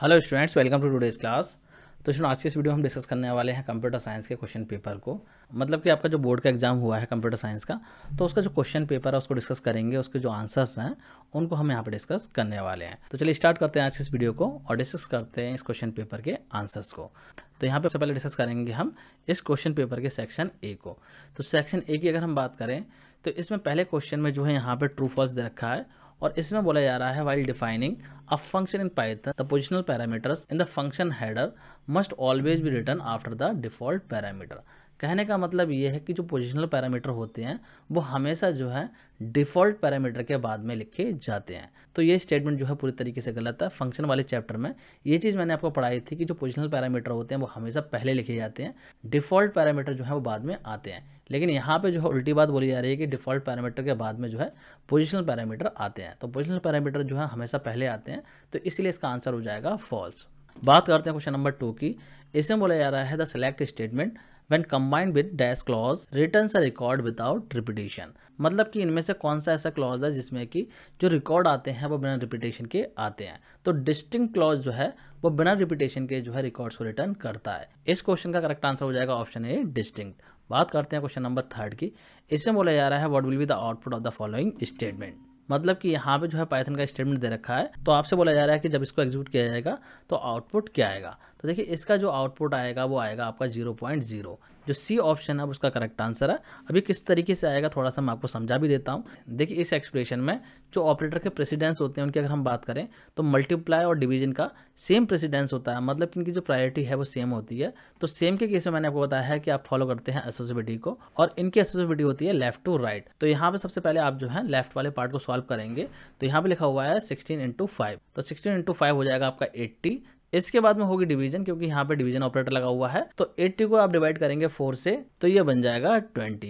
hello students welcome to today's class तो student आज के इस वीडियो में हम डिस्कस करने वाले हैं कंप्यूटर साइंस के क्वेश्चन पेपर को मतलब कि आपका जो बोर्ड का एग्जाम हुआ है कंप्यूटर साइंस का तो उसका जो क्वेश्चन पेपर है उसको डिस्कस करेंगे उसके जो आंसर्स हैं उनको हम यहाँ पर डिस्कस करने वाले हैं तो चलिए स्टार्ट करते हैं आज के इस वीडियो को और डिस्कस करते हैं इस क्वेश्चन पेपर के आंसर्स को तो यहाँ पर सबसे पहले डिस्कस करेंगे हम इस क्वेश्चन पेपर के सेक्शन ए को तो सेक्शन ए की अगर हम बात करें तो इसमें पहले क्वेश्चन में जो है यहाँ पर ट्रू फॉल्स दे रखा है और इसमें बोला जा रहा है while defining a function in Python the positional parameters in the function header must always be written after the default parameter कहने का मतलब ये है कि जो पोजिशनल पैरामीटर होते हैं वो हमेशा जो है डिफ़ॉल्ट पैरामीटर के बाद में लिखे जाते हैं तो ये स्टेटमेंट जो है पूरी तरीके से गलत है फंक्शन वाले चैप्टर में ये चीज़ मैंने आपको पढ़ाई थी कि जो पोजिशनल पैरामीटर होते हैं वो हमेशा पहले लिखे जाते हैं डिफ़ॉल्ट पैरामीटर जो है वो बाद में आते हैं लेकिन यहाँ पे जो है उल्टी बात बोली जा रही है कि डिफ़ॉल्ट पैरामीटर के बाद में जो है पोजिशनल पैरामीटर आते हैं तो पोजिशनल पैरामीटर जो है हमेशा पहले आते हैं तो इसलिए इसका आंसर हो जाएगा फॉल्स बात करते हैं क्वेश्चन नंबर टू की इसमें बोला जा रहा है the select statement when combined with dash clause returns a record without repetition मतलब कि इनमें से कौन सा ऐसा क्लॉज है जिसमें कि जो रिकॉर्ड आते हैं वो बिना रिपीटेशन के आते हैं तो डिस्टिंग क्लॉज जो है वो बिना रिपीटेशन के जो है रिकॉर्ड्स को रिटर्न करता है इस क्वेश्चन का करेक्ट आंसर हो जाएगा ऑप्शन ए डिस्टिंग बात करते हैं क्वेश्चन नंबर थर्ड की इसमें बोला जा रहा है what will be the output of the following statement मतलब कि यहाँ पे जो है पाइथन का स्टेटमेंट दे रखा है तो आपसे बोला जा रहा है कि जब इसको एग्जीक्यूट किया जाएगा तो आउटपुट क्या आएगा तो देखिए इसका जो आउटपुट आएगा वो आएगा आपका जीरो पॉइंट जीरो जो सी ऑप्शन है उसका करेक्ट आंसर है अभी किस तरीके से आएगा थोड़ा सा मैं आपको समझा भी देता हूँ देखिए इस एक्सप्रेशन में जो ऑपरेटर के प्रेसिडेंस होते हैं उनकी अगर हम बात करें तो मल्टीप्लाई और डिवीजन का सेम प्रेसिडेंस होता है मतलब कि इनकी जो प्रायोरिटी है वो सेम होती है तो सेम के केस में मैंने आपको बताया है कि आप फॉलो करते हैं एसोसिबिलिटी को और इनकी एसोसिबिलिटी होती है लेफ्ट टू राइट तो यहाँ पर सबसे पहले आप जो है लेफ्ट वाले पार्ट को सॉल्व करेंगे तो यहाँ पर लिखा हुआ है सिक्सटीन इंटू फाइव तो सिक्सटीन इंटू फाइव हो जाएगा आपका एट्टी इसके बाद में होगी डिवीजन क्योंकि यहाँ पे डिवीजन ऑपरेटर लगा हुआ है तो 80 को आप डिवाइड करेंगे 4 से तो ये बन जाएगा 20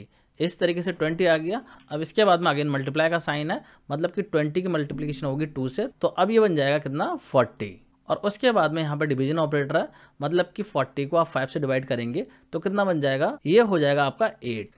इस तरीके से 20 आ गया अब इसके बाद में अगेन मल्टीप्लाई का साइन है मतलब कि 20 की मल्टीप्लीकेशन होगी 2 से तो अब ये बन जाएगा कितना 40 और उसके बाद में यहाँ पर डिवीजन ऑपरेटर है मतलब कि 40 को आप 5 से डिवाइड करेंगे तो कितना बन जाएगा ये हो जाएगा आपका 8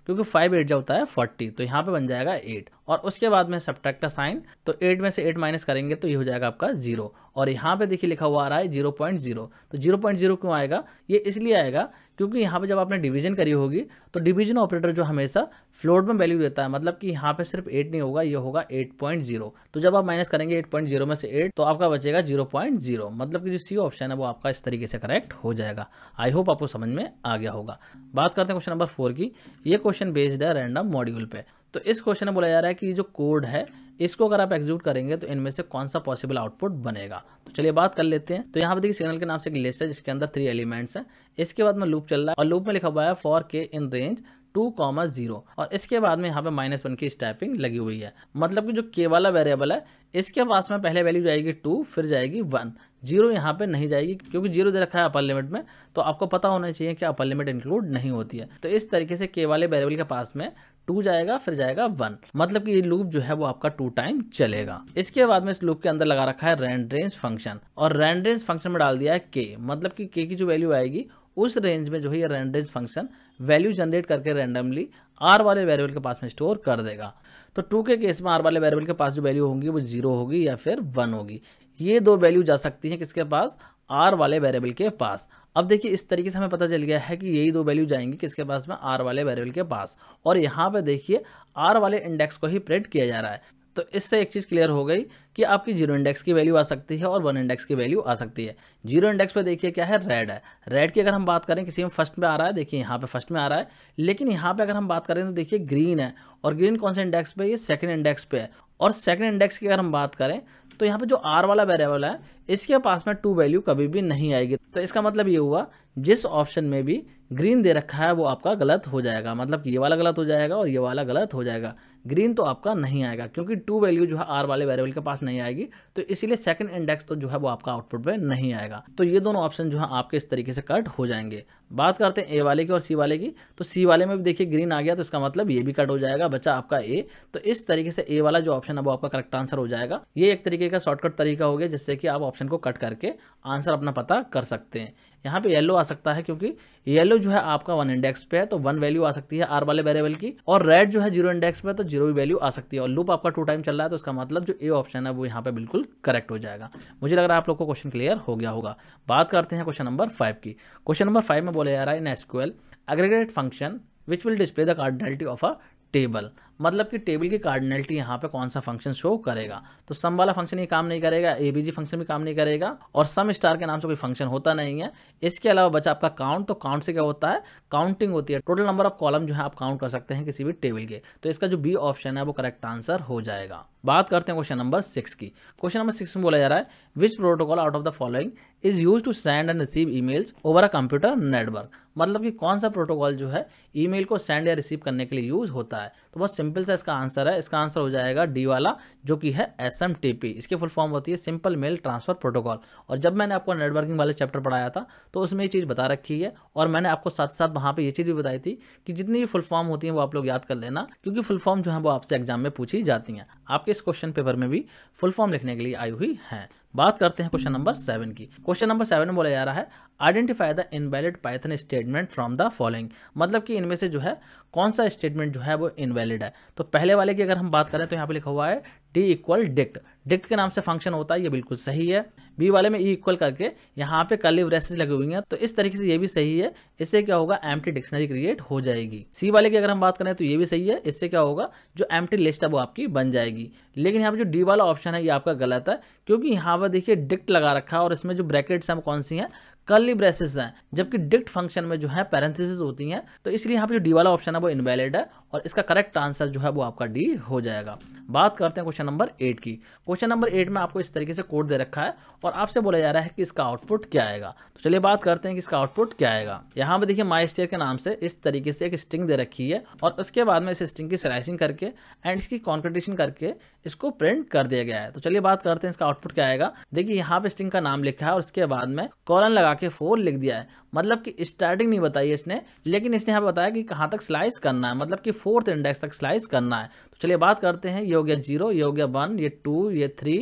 क्योंकि 5 एट जो होता है 40 तो यहाँ पे बन जाएगा 8 और उसके बाद में सब्ट्रैक्ट का साइन तो 8 में से 8 माइनस करेंगे तो ये हो जाएगा आपका जीरो और यहाँ पे देखिए लिखा हुआ आ रहा है जीरो पॉइंट जीरो तो जीरो पॉइंट जीरो क्यों आएगा ये इसलिए आएगा क्योंकि यहाँ पे जब आपने डिवीजन करी होगी तो डिवीजन ऑपरेटर जो हमेशा फ्लोट में वैल्यू देता है मतलब कि यहाँ पे सिर्फ एट नहीं होगा ये होगा एट पॉइंट जीरो तो जब आप माइनस करेंगे एट पॉइंट जीरो में से एट तो आपका बचेगा जीरो पॉइंट जीरो मतलब कि जो सी ऑप्शन है वो आपका इस तरीके से करेक्ट हो जाएगा आई होप आपको समझ में आ गया होगा बात करते हैं क्वेश्चन नंबर फोर की ये क्वेश्चन बेस्ड है रैंडम मॉड्यूल पर तो इस क्वेश्चन में बोला जा रहा है कि जो कोड है इसको अगर आप एग्जीक्यूट करेंगे तो इनमें से कौन सा पॉसिबल आउटपुट बनेगा तो चलिए बात कर लेते हैं तो यहाँ पर देखिए सिग्नल के नाम से एक लिस्ट है जिसके अंदर थ्री एलिमेंट्स हैं इसके बाद में लूप चल रहा है और लूप में लिखा हुआ है for K in range two comma zero और इसके बाद में यहाँ पे माइनस वन की स्टैपिंग लगी हुई है मतलब कि जो के वाला वेरिएबल है इसके पास में पहले वैल्यू जाएगी टू फिर जाएगी वन जीरो यहाँ पे नहीं जाएगी क्योंकि जीरो दे रखा है अपर लिमिट में तो आपको पता होना चाहिए कि अपर लिमिट इंक्लूड नहीं होती है तो इस तरीके से के वाले वेरिएबल के पास में टू जाएगा फिर जाएगा वन मतलब कि ये लूप जो है वो आपका टू टाइम चलेगा इसके बाद में इस लूप के अंदर लगा रखा है रैंड रेंज फंक्शन और रैंड रेंज फंक्शन में डाल दिया है के मतलब कि के की जो वैल्यू आएगी उस रेंज में जो है ये randrange function value generate करके रैंडमली आर वाले वेरिएबल के पास में स्टोर कर देगा तो टू के केस में आर वाले वेरिएबल के पास जो वैल्यू होगी वो जीरो होगी या फिर वन होगी ये दो वैल्यू जा सकती हैं किसके पास आर वाले वेरिएबल के पास अब देखिए इस तरीके से हमें पता चल गया है कि यही दो वैल्यू जाएंगी किसके पास में आर वाले वेरिएबल के पास और यहाँ पे देखिए आर वाले इंडेक्स को ही प्रिंट किया जा रहा है तो इससे एक चीज़ क्लियर हो गई कि आपकी जीरो इंडेक्स की वैल्यू आ सकती है और वन इंडेक्स की वैल्यू आ सकती है जीरो इंडेक्स पे देखिए क्या है रेड है रेड की अगर हम बात करें किसी में फर्स्ट में आ रहा है देखिए यहाँ पे फर्स्ट में आ रहा है लेकिन यहाँ पे अगर हम बात करें तो देखिए ग्रीन है और ग्रीन कौन से इंडेक्स पे ये सेकंड इंडेक्स पे है और सेकंड इंडेक्स की अगर हम बात करें तो यहाँ पे जो आर वाला वेरिएबल है इसके पास में टू वैल्यू कभी भी नहीं आएगी तो इसका मतलब ये हुआ जिस ऑप्शन में भी ग्रीन दे रखा है वो आपका गलत हो जाएगा मतलब ये वाला गलत हो जाएगा और ये वाला गलत हो जाएगा ग्रीन तो आपका नहीं आएगा क्योंकि टू वैल्यू जो है आर वाले वेरिएबल के पास नहीं आएगी तो इसीलिए सेकंड इंडेक्स तो जो है वो आपका आउटपुट में नहीं आएगा तो ये दोनों ऑप्शन जो है आपके इस तरीके से कट हो जाएंगे बात करते हैं ए वाले की और सी वाले की तो सी वाले में भी देखिए ग्रीन आ गया तो इसका मतलब ये भी कट हो जाएगा बच्चा आपका ए तो इस तरीके से ए वाला जो ऑप्शन है वो आपका करेक्ट आंसर हो जाएगा ये एक तरीके का शॉर्टकट तरीका हो गया जिससे कि आप ऑप्शन को कट करके आंसर अपना पता कर सकते हैं यहाँ पे येलो आ सकता है क्योंकि येलो जो है आपका वन इंडेक्स पे है तो वन वैल्यू आ सकती है आर वाले वेरेबल की और रेड जो है जीरो इंडेक्स पे तो जीरो जीरो भी वैल्यू आ सकती है और लूप आपका टू टाइम चल रहा है तो इसका मतलब जो ए ऑप्शन है वो यहाँ पे बिल्कुल करेक्ट हो जाएगा मुझे लग रहा है आप लोग को क्वेश्चन क्लियर हो गया होगा बात करते हैं क्वेश्चन नंबर फाइव की क्वेश्चन नंबर फाइव में बोला जा रहा है in SQL aggregate function which will display the cardinality of a table मतलब कि टेबल की कार्डिनलिटी यहाँ पे कौन सा फंक्शन शो करेगा तो सम वाला फंक्शन ये काम नहीं करेगा ए बी जी फंक्शन भी काम नहीं करेगा और सम स्टार के नाम से कोई फंक्शन होता नहीं है इसके अलावा बचा आपका काउंट तो काउंट से क्या होता है काउंटिंग होती है टोटल नंबर ऑफ कॉलम जो है आप काउंट कर सकते हैं किसी भी टेबल के तो इसका जो बी ऑप्शन है वो करेक्ट आंसर हो जाएगा बात करते हैं क्वेश्चन नंबर सिक्स की क्वेश्चन नंबर सिक्स में बोला जा रहा है which protocol out of the following is use to send and receive emails over a computer network मतलब कि कौन सा प्रोटोकॉल जो है ईमेल को सेंड या रिसीव करने के लिए यूज होता है तो बहुत सिंपल सा इसका आंसर है इसका आंसर हो जाएगा डी वाला जो कि है एस एम टी पी इसकी फुल फॉर्म होती है सिंपल मेल ट्रांसफर प्रोटोकॉल और जब मैंने आपको नेटवर्किंग वाले चैप्टर पढ़ाया था तो उसमें ये चीज़ बता रखी है और मैंने आपको साथ साथ वहाँ पर ये चीज़ भी बताई थी कि जितनी भी फुल फॉर्म होती है वो आप लोग याद कर लेना क्योंकि फुल फॉर्म जो है वो आपसे एग्जाम में पूछी जाती हैं आपके इस क्वेश्चन पेपर में भी फुल फॉर्म लिखने के लिए आई हुई हैं बात करते हैं क्वेश्चन नंबर सेवन की क्वेश्चन नंबर सेवन में बोला जा रहा है identify the invalid Python statement from the following मतलब कि इनमें से जो है कौन सा स्टेटमेंट जो है वो इनवैलिड है तो पहले वाले की अगर हम बात करें तो यहाँ पे लिखा हुआ है डी इक्वल डिक्ट डिक्ट के नाम से फंक्शन होता है ये बिल्कुल सही है बी वाले में ई e इक्वल करके यहाँ पे कल ब्रेसेस लगी हुई हैं तो इस तरीके से ये भी सही है इससे क्या होगा एम डिक्शनरी क्रिएट हो जाएगी सी वाले की अगर हम बात करें तो ये भी सही है इससे क्या होगा जो एम लिस्ट है वो आपकी बन जाएगी लेकिन यहाँ पे जो डी वाला ऑप्शन है ये आपका गलत है क्योंकि यहाँ पर देखिए डिक्ट लगा रखा है और इसमें जो ब्रैकेट्स हैं कौन सी हैं कर्ली ब्रेसेस हैं जबकि डिक्ट फंक्शन में जो है पैरेंथिस होती हैं तो इसलिए यहाँ पे जो डी वाला ऑप्शन है वो इनवैलिड है और इसका करेक्ट आंसर जो है वो आपका डी हो जाएगा बात करते हैं क्वेश्चन नंबर एट की क्वेश्चन नंबर एट में आपको इस तरीके से कोड दे रखा है और आपसे बोला जा रहा है कि इसका आउटपुट क्या आएगा तो चलिए बात करते हैं कि इसका आउटपुट क्या आएगा यहाँ पे देखिए माई स्टेयर के नाम से इस तरीके से एक स्ट्रिंग दे रखी है और उसके बाद में इस स्ट्रिंग की स्लाइसिंग करके एंड इसकी कॉन्क्रिटेशन करके इसको प्रिंट कर दिया गया है तो चलिए बात करते हैं इसका आउटपुट क्या आएगा देखिए यहाँ पे स्ट्रिंग का नाम लिखा है और उसके बाद में कॉलन लगा के फोर लिख दिया है मतलब कि स्टार्टिंग नहीं बताई इसने लेकिन इसने यहाँ बताया कि कहाँ तक स्लाइस करना है मतलब कि फोर्थ इंडेक्स तक स्लाइस करना है तो चलिए बात करते हैं ये हो गया जीरो ये हो गया वन ये टू ये थ्री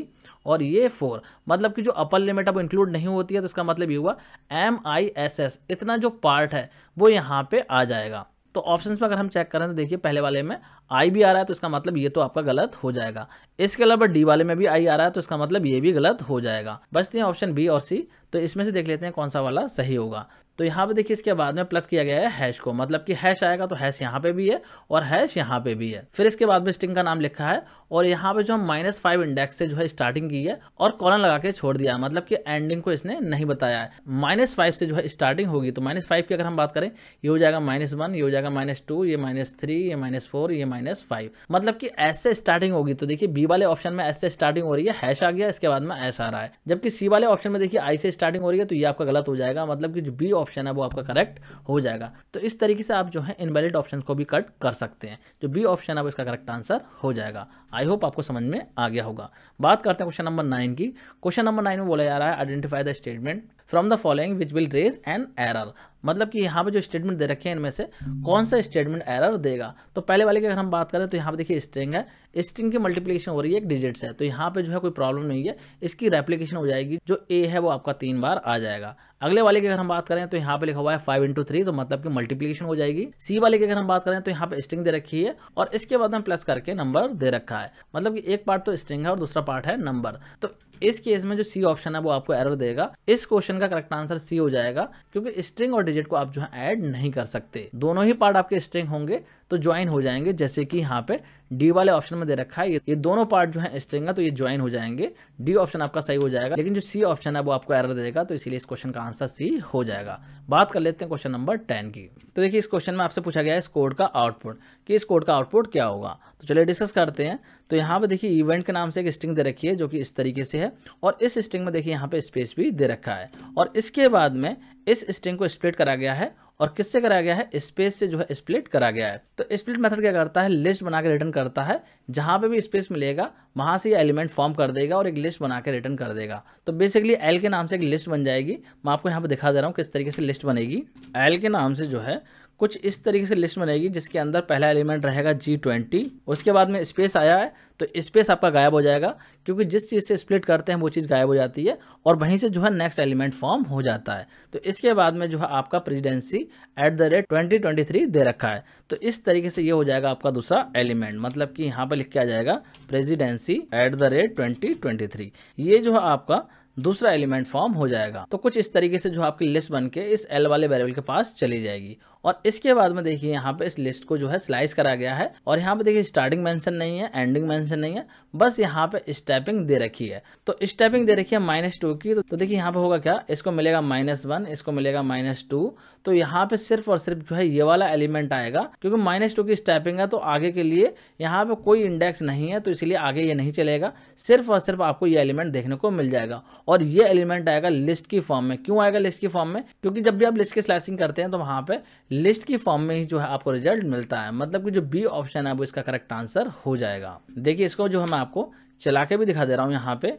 और ये फोर मतलब कि जो अपर लिमिट अब इंक्लूड नहीं होती है तो इसका मतलब ये हुआ एम आई एस एस इतना जो पार्ट है वो यहाँ पर आ जाएगा तो ऑप्शंस में अगर हम चेक करें तो देखिए पहले वाले में आई भी आ रहा है तो इसका मतलब ये तो आपका गलत हो जाएगा इसके अलावा डी वाले में भी आई आ रहा है तो इसका मतलब ये भी गलत हो जाएगा बचते हैं ऑप्शन बी और सी तो इसमें से देख लेते हैं कौन सा वाला सही होगा तो यहाँ पे देखिए इसके बाद में प्लस किया गया है हैश को मतलब कि हैश आएगा तो हैश यहाँ पे भी है और हैश यहाँ पे भी है फिर इसके बाद में स्ट्रिंग का नाम लिखा है और यहाँ पे जो हम माइनस फाइव इंडेक्स से जो है स्टार्टिंग की है और कॉलन लगा के छोड़ दिया है मतलब कि एंडिंग को इसने नहीं बताया है माइनस फाइव से जो है स्टार्टिंग होगी तो माइनस फाइव की अगर हम बात करें ये हो जाएगा माइनस वन ये हो जाएगा माइनस टू ये माइनस थ्री ये माइनस फोर ये माइनस फाइव मतलब कि एस से स्टार्टिंग होगी तो देखिए बी वाले ऑप्शन में एस से स्टार्टिंग हो रही है हैश आ गया इसके बाद में एस आ रहा है जबकि सी वाले ऑप्शन में देखिए आई से स्टार्टिंग हो रही है तो ये आपका गलत हो जाएगा मतलब कि जो बी ऑप्शन है वो आपका करेक्ट हो जाएगा तो इस तरीके से आप जो है इनवैलिड ऑप्शन को भी कट कर सकते हैं जो बी ऑप्शन है वो इसका करेक्ट आंसर हो जाएगा आई होप आपको समझ में आ गया होगा बात करते हैं क्वेश्चन नंबर नाइन की क्वेश्चन नंबर नाइन में बोला जा रहा है identify the statement from the following which will raise an error मतलब कि यहाँ पे जो स्टेटमेंट दे रखे हैं इनमें से कौन सा स्टेटमेंट एरर देगा तो पहले वाले की अगर हम बात करें तो यहाँ पे देखिए स्ट्रिंग है स्ट्रिंग की मल्टीप्लीकेशन हो रही है एक डिजिट से तो यहाँ पे जो है कोई प्रॉब्लम नहीं है इसकी रेप्लीकेशन हो जाएगी जो ए है वो आपका तीन बार आ जाएगा अगले वाले की अगर हम बात करें तो यहाँ पे लिखा हुआ है फाइव इंटू तो मतलब की मल्टीप्लीकेशन हो जाएगी सी वाले की अगर हम बात करें तो यहाँ पे स्ट्रिंग दे रखी है और इसके बाद हम प्लस करके नंबर दे रखा है मतलब कि एक पार्ट तो स्ट्रिंग है और दूसरा पार्ट है नंबर तो इस केस में जो सी ऑप्शन है वो आपको एरर देगा इस क्वेश्चन का करेक्ट आंसर सी हो जाएगा क्योंकि स्ट्रिंग और डिजिट को आप जो है ऐड नहीं कर सकते दोनों ही पार्ट आपके स्ट्रिंग होंगे तो ज्वाइन हो जाएंगे जैसे कि यहाँ पे डी वाले ऑप्शन में दे रखा है ये दोनों पार्ट जो है स्ट्रिंग का तो ये ज्वाइन हो जाएंगे डी ऑप्शन आपका सही हो जाएगा लेकिन जो सी ऑप्शन है वो आपको एरर देगा तो इसलिए इस क्वेश्चन का आंसर सी हो जाएगा बात कर लेते हैं क्वेश्चन नंबर टेन की तो देखिए इस क्वेश्चन में आपसे पूछा गया है इस कोड का आउटपुट कि इस कोड का आउटपुट क्या होगा तो चलिए डिस्कस करते हैं तो यहाँ पे देखिए इवेंट के नाम से एक स्ट्रिंग दे रखी है जो कि इस तरीके से है और इस स्ट्रिंग में देखिए यहाँ पे स्पेस भी दे रखा है और इसके बाद में इस स्ट्रिंग को स्प्लिट करा गया है और किससे कराया गया है स्पेस से जो है स्प्लिट करा गया है तो स्प्लिट मेथड क्या करता है लिस्ट बना के रिटर्न करता है जहाँ पे भी स्पेस मिलेगा वहाँ से ये एलिमेंट फॉर्म कर देगा और एक लिस्ट बना के रिटर्न कर देगा तो बेसिकली एल के नाम से एक लिस्ट बन जाएगी मैं आपको यहाँ पर दिखा दे रहा हूँ किस तरीके से लिस्ट बनेगी एल के नाम से जो है कुछ इस तरीके से लिस्ट बनेगी जिसके अंदर पहला एलिमेंट रहेगा जी ट्वेंटी उसके बाद में स्पेस आया है तो स्पेस आपका गायब हो जाएगा क्योंकि जिस चीज़ से स्प्लिट करते हैं वो चीज़ गायब हो जाती है और वहीं से जो है नेक्स्ट एलिमेंट फॉर्म हो जाता है तो इसके बाद में जो है आपका presidency at the rate twenty twenty three दे रखा है तो इस तरीके से ये हो जाएगा आपका दूसरा एलिमेंट मतलब कि यहाँ पर लिख के आ जाएगा presidency at the rate twenty twenty three ये जो है आपका दूसरा एलिमेंट फॉर्म हो जाएगा तो कुछ इस तरीके से जो आपकी लिस्ट बन के इस एल वाले वेरिएबल के पास चली जाएगी और इसके बाद में देखिए यहाँ पे इस लिस्ट को जो है स्लाइस करा गया है और यहाँ पे देखिए स्टार्टिंग मेंशन नहीं है एंडिंग मेंशन नहीं है बस यहाँ पे स्टेपिंग दे रखी है तो स्टेपिंग दे रखी है माइनस टू की तो, तो देखिए यहाँ पे होगा क्या इसको मिलेगा माइनस वन इसको मिलेगा माइनस टू तो यहाँ पे सिर्फ और सिर्फ जो है ये वाला एलिमेंट आएगा क्योंकि माइनस टू की स्टैपिंग है तो आगे के लिए यहाँ पे कोई इंडेक्स नहीं है तो इसलिए आगे ये नहीं चलेगा सिर्फ और सिर्फ आपको ये एलिमेंट देखने को मिल जाएगा और ये एलिमेंट आएगा लिस्ट की फॉर्म में क्यों आएगा लिस्ट की फॉर्म में क्योंकि जब भी आप लिस्ट की स्लाइसिंग करते हैं तो वहाँ पर लिस्ट की फॉर्म में ही जो है आपको रिजल्ट मिलता है मतलब कि जो बी ऑप्शन है वो इसका करेक्ट आंसर हो जाएगा देखिए इसको जो है मैं आपको चला के भी दिखा दे रहा हूँ यहाँ पे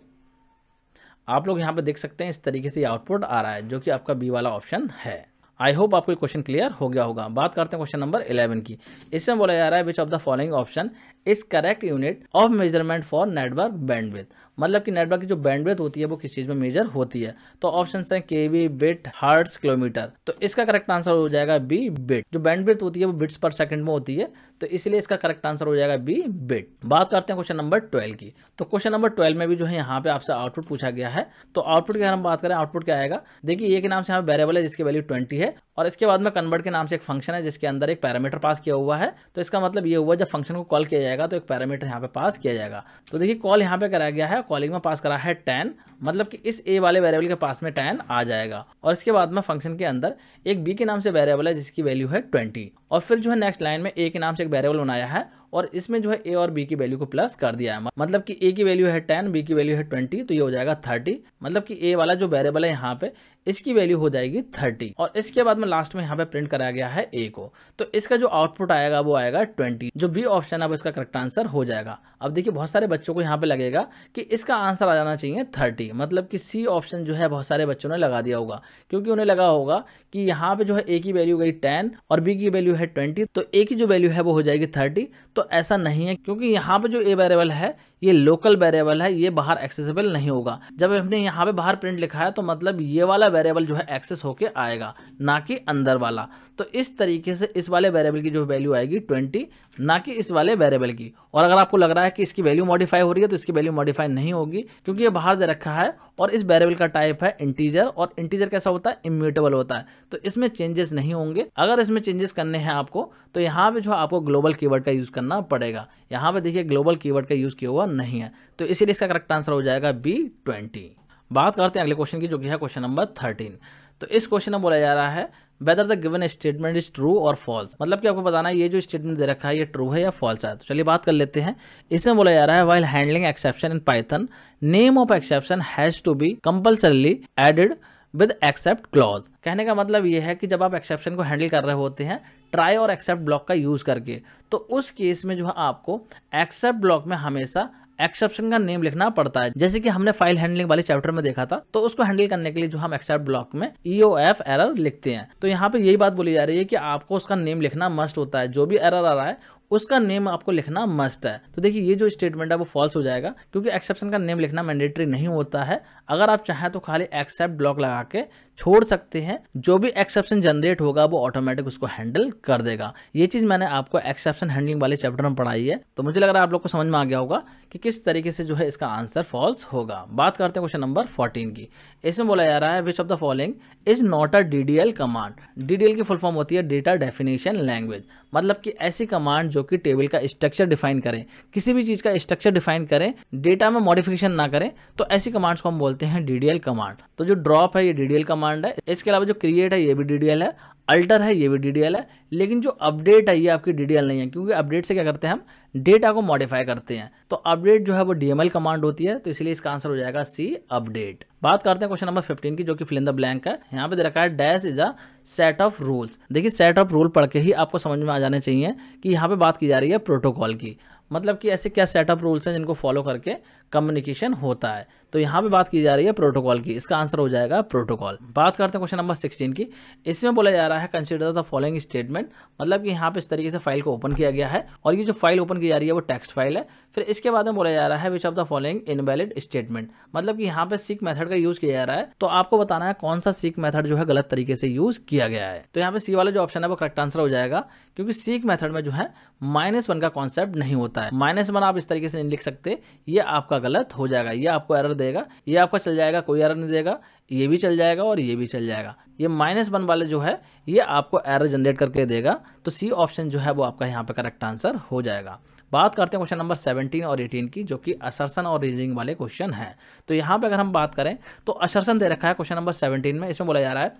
आप लोग यहाँ पे देख सकते हैं इस तरीके से ये आउटपुट आ रहा है जो कि आपका बी वाला ऑप्शन है आई होप आपको क्वेश्चन क्लियर हो गया होगा बात करते हैं क्वेश्चन नंबर इलेवन की इसमें बोला जा रहा है which of the following option is correct unit of measurement for network bandwidth मतलब कि नेटवर्क की जो बैंडविथ होती है वो किस चीज़ में मेजर होती है तो ऑप्शन है के वी बिट हर्ट्स किलोमीटर तो इसका करेक्ट आंसर हो जाएगा बी बिट जो बैंडविथ होती है वो बिट्स पर सेकंड में होती है तो इसलिए इसका करेक्ट आंसर हो जाएगा बी बिट बात करते हैं क्वेश्चन नंबर ट्वेल्व की तो क्वेश्चन नंबर ट्वेल्व में भी जो है यहाँ पे आपसे आउटपुट पूछा गया है तो आउटपुट की हम बात करें आउटपुट क्या आएगा देखिए ये के नाम से यहाँ वेरेबल है जिसकी वैल्यू ट्वेंटी है और इसके बाद में कन्वर्ट के नाम से एक फंक्शन है जिसके अंदर एक पैरामीटर पास किया हुआ है तो इसका मतलब ये हुआ जब फंक्शन को कॉल किया जाएगा तो एक पैरामीटर यहाँ पे पास किया जाएगा तो देखिए कॉल यहाँ पे कराया गया है कॉलिंग में पास करा है टेन मतलब कि इस ए वाले वेरिएबल के पास में टेन आ जाएगा और इसके बाद में फंक्शन के अंदर एक बी के नाम से वेरिएबल है जिसकी वैल्यू है ट्वेंटी और फिर जो है नेक्स्ट लाइन में ए के नाम से एक वेरिएबल बनाया है और इसमें जो है ए और बी की वैल्यू को प्लस कर दिया है मतलब कि ए की वैल्यू है टेन बी की वैल्यू है ट्वेंटी तो ये हो जाएगा थर्टी मतलब कि ए वाला जो वेरिएबल है यहाँ पे इसकी वैल्यू हो जाएगी थर्टी और इसके बाद में लास्ट में यहाँ पे प्रिंट कराया गया है ए को तो इसका जो आउटपुट आएगा वो आएगा ट्वेंटी जो बी ऑप्शन है वो इसका करेक्ट आंसर हो जाएगा अब देखिए बहुत सारे बच्चों को यहाँ पे लगेगा कि इसका आंसर आ जाना चाहिए थर्टी मतलब कि सी ऑप्शन जो है बहुत सारे बच्चों ने लगा दिया होगा क्योंकि उन्हें लगा होगा कि यहाँ पे जो है ए की वैल्यू गई टेन और बी की वैल्यू है ट्वेंटी तो ए की जो वैल्यू है वो हो जाएगी थर्टी तो ऐसा नहीं है क्योंकि यहाँ पे जो ए वेरेबल है ये लोकल वेरिएबल है ये बाहर एक्सेसिबल नहीं होगा जब हमने यहाँ पे बाहर प्रिंट लिखा है तो मतलब ये वाला वेरिएबल जो है एक्सेस होके आएगा ना कि अंदर वाला तो इस तरीके से इस वाले वेरिएबल की जो वैल्यू आएगी ट्वेंटी ना कि इस वाले वेरिएबल की और अगर आपको लग रहा है कि इसकी वैल्यू मॉडिफाई हो रही है तो इसकी वैल्यू मॉडिफाई नहीं होगी क्योंकि ये बाहर दे रखा है और इस वेरिएबल का टाइप है इंटीजर और इंटीजर कैसा होता है इम्यूटेबल होता है तो इसमें चेंजेस नहीं होंगे अगर इसमें चेंजेस करने हैं आपको तो यहाँ पे जो आपको ग्लोबल कीवर्ड का यूज़ करना पड़ेगा यहाँ पे देखिए ग्लोबल कीवर्ड का यूज़ किया हुआ नहीं है तो इसीलिए इसका करेक्ट आंसर हो जाएगा बी ट्वेंटी बात करते हैं अगले क्वेश्चन की जो कि है क्वेश्चन नंबर थर्टीन तो इस क्वेश्चन में बोला जा रहा है whether the given statement is true और फॉल्स मतलब कि आपको बताना है ये जो स्टेटमेंट दे रखा है ये ट्रू है या फॉल्स है तो चलिए बात कर लेते हैं इसमें बोला जा रहा है while handling exception in Python name of exception has to be compulsorily added with except clause कहने का मतलब ये है कि जब आप एक्सेप्शन को हैंडल कर रहे होते हैं ट्राई और एक्सेप्ट ब्लॉक का यूज़ करके तो उस केस में जो है आपको एक्सेप्ट ब्लॉक में हमेशा एक्सेप्शन का नेम लिखना पड़ता है जैसे कि हमने फाइल हैंडलिंग वाले चैप्टर में देखा था तो उसको हैंडल करने के लिए जो हम एक्सेप्ट ब्लॉक में ईओ एफ एरर लिखते हैं तो यहाँ पे यही बात बोली जा रही है कि आपको उसका नेम लिखना मस्ट होता है जो भी एरर आ रहा है उसका नेम आपको लिखना मस्ट है तो देखिए ये जो स्टेटमेंट है वो फॉल्स हो जाएगा क्योंकि एक्सेप्शन का नेम लिखना मैंडेटरी नहीं होता है अगर आप चाहें तो खाली एक्सेप्ट ब्लॉक लगा के छोड़ सकते हैं जो भी एक्सेप्शन जनरेट होगा वो ऑटोमेटिक उसको हैंडल कर देगा ये चीज़ मैंने आपको एक्सेप्शन हैंडलिंग वाले चैप्टर में पढ़ाई है तो मुझे लग रहा है आप लोग को समझ में आ गया होगा कि किस तरीके से जो है इसका आंसर फॉल्स होगा बात करते हैं क्वेश्चन नंबर फोर्टीन की इसमें बोला जा रहा है which of the following is not a D command D की फुल फॉर्म होती है डेटा डेफिनेशन लैंग्वेज मतलब कि ऐसी कमांड जो कि टेबल का स्ट्रक्चर डिफाइन करें किसी भी चीज़ का स्ट्रक्चर डिफाइन करें डेटा में मॉडिफिकेशन ना करें तो ऐसी कमांड्स को हम बोलते बोलते हैं डी कमांड तो जो ड्रॉप है ये डी कमांड है इसके अलावा जो क्रिएट है ये भी डी है अल्टर है ये भी डी है लेकिन जो अपडेट है ये आपकी डी नहीं है क्योंकि अपडेट से क्या करते हैं हम डेटा को मॉडिफाई करते हैं तो अपडेट जो है वो डीएमएल कमांड होती है तो इसलिए इसका आंसर हो जाएगा सी अपडेट बात करते हैं क्वेश्चन नंबर 15 की जो कि फिल इन द ब्लैंक है यहाँ पे दे रखा है dash is a set of rules देखिए सेट ऑफ रूल पढ़ के ही आपको समझ में आ जाने चाहिए कि यहाँ पे बात की जा रही है प्रोटोकॉल की मतलब कि ऐसे क्या सेटअप रूल्स हैं जिनको फॉलो करके कम्युनिकेशन होता है तो यहाँ पे बात की जा रही है प्रोटोकॉल की इसका आंसर हो जाएगा प्रोटोकॉल बात करते हैं क्वेश्चन नंबर 16 की इसमें बोला जा रहा है कंसीडर द फॉलोइंग स्टेटमेंट मतलब कि यहाँ पे इस तरीके से फाइल को ओपन किया गया है और ये जो फाइल ओपन की जा रही है वो टेक्स्ट फाइल है फिर इसके बाद में बोला जा रहा है which of the following invalid statement मतलब कि यहाँ पे सिक मेथड का यूज किया जा रहा है तो आपको बताना है कौन सा सिक मेथड जो है गलत तरीके से यूज किया गया है तो यहाँ पे सी वाला जो ऑप्शन है वो करेक्ट आंसर हो जाएगा क्योंकि सीख मेथड में जो है माइनस वन का कॉन्सेप्ट नहीं होता है माइनस वन आप इस तरीके से नहीं लिख सकते ये आपका आपका गलत हो जाएगा ये आपको एरर देगा ये आपका चल जाएगा कोई एरर नहीं देगा ये भी चल जाएगा और ये भी चल जाएगा ये माइनस वन वाले जो है ये आपको एरर जनरेट करके देगा तो सी ऑप्शन जो है वो आपका यहाँ पे करेक्ट आंसर हो जाएगा बात करते हैं क्वेश्चन नंबर सेवनटीन और एटीन की जो कि असरसन और रीजनिंग वाले क्वेश्चन हैं तो यहाँ पर अगर हम बात करें तो असरसन दे रखा है क्वेश्चन नंबर सेवनटीन में इसमें बोला जा रहा है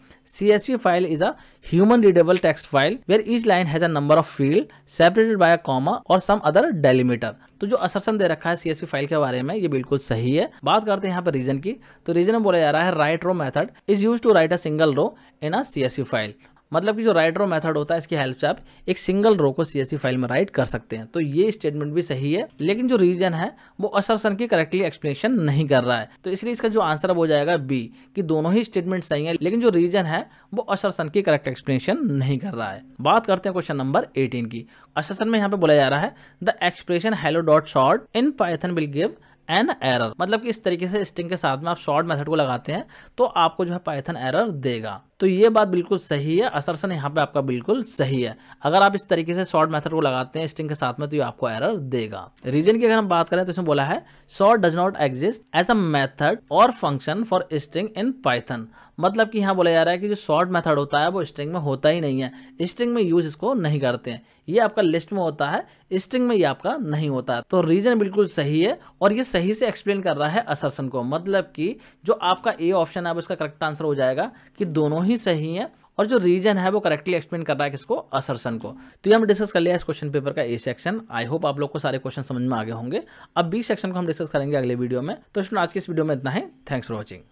C file is a human readable text file where each line has a number of field separated by a comma और सम अदर डेलीमीटर तो जो असरसन दे रखा है सी फाइल के बारे में ये बिल्कुल सही है बात करते हैं यहाँ पर रीजन की तो रीजन में बोला जा रहा है write row method is use to write a single row in a C file मतलब कि जो राइट रो मेथड होता है इसकी हेल्प से आप एक सिंगल रो को सी फाइल e में राइट कर सकते हैं तो ये स्टेटमेंट भी सही है लेकिन जो रीजन है वो असरसन की करेक्टली एक्सप्लेनेशन नहीं कर रहा है तो इसलिए इसका जो आंसर हो जाएगा बी कि दोनों ही स्टेटमेंट सही है लेकिन जो रीजन है वो असरसन की करेक्ट एक्सप्लेनेशन नहीं कर रहा है बात करते हैं क्वेश्चन नंबर एटीन की असरसन में यहाँ पे बोला जा रहा है the expression hello dot sort in Python will give an error मतलब कि इस तरीके से स्ट्रिंग के साथ में आप शॉर्ट मेथड को लगाते हैं तो आपको जो है पाइथन एरर देगा तो ये बात बिल्कुल सही है असरसन यहाँ पे आपका बिल्कुल सही है अगर आप इस तरीके से शॉर्ट मेथड को लगाते हैं स्ट्रिंग के साथ में तो ये आपको एरर देगा रीजन की अगर हम बात करें तो इसमें बोला है sort does not exist as a method और function for string in Python मतलब कि यहाँ बोला जा रहा है कि जो शॉर्ट मेथड होता है वो स्ट्रिंग में होता ही नहीं है स्ट्रिंग में यूज इसको नहीं करते हैं ये आपका लिस्ट में होता है स्ट्रिंग में ये आपका नहीं होता है तो रीजन बिल्कुल सही है और ये सही से एक्सप्लेन कर रहा है असरसन को मतलब कि जो आपका ए ऑप्शन है अब इसका करेक्ट आंसर हो जाएगा कि दोनों ही सही है और जो रीजन है वो करेक्टली एक्सप्लेन कर रहा है किसको असरसन को तो ये हम डिस्कस कर लिया इस क्वेश्चन पेपर का ए सेक्शन आई होप आप लोग को सारे क्वेश्चन समझ में आगे होंगे अब बी सेक्शन को हम डिस्कस करेंगे अगले वीडियो में तो आज की इस वीडियो में इतना है थैंक्स फॉर वॉचिंग